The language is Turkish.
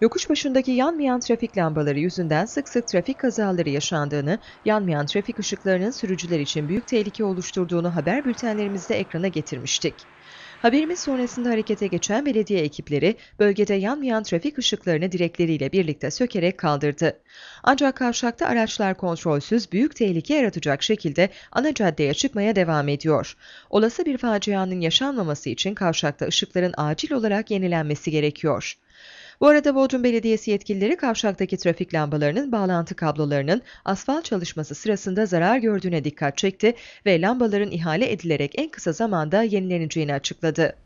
Yokuş başındaki yanmayan trafik lambaları yüzünden sık sık trafik kazaları yaşandığını, yanmayan trafik ışıklarının sürücüler için büyük tehlike oluşturduğunu haber bültenlerimizde ekrana getirmiştik. Haberimiz sonrasında harekete geçen belediye ekipleri bölgede yanmayan trafik ışıklarını direkleriyle birlikte sökerek kaldırdı. Ancak kavşakta araçlar kontrolsüz büyük tehlike yaratacak şekilde ana caddeye çıkmaya devam ediyor. Olası bir facianın yaşanmaması için kavşakta ışıkların acil olarak yenilenmesi gerekiyor. Bu arada Bodrum Belediyesi yetkilileri kavşaktaki trafik lambalarının bağlantı kablolarının asfalt çalışması sırasında zarar gördüğüne dikkat çekti ve lambaların ihale edilerek en kısa zamanda yenileneceğini açıkladı.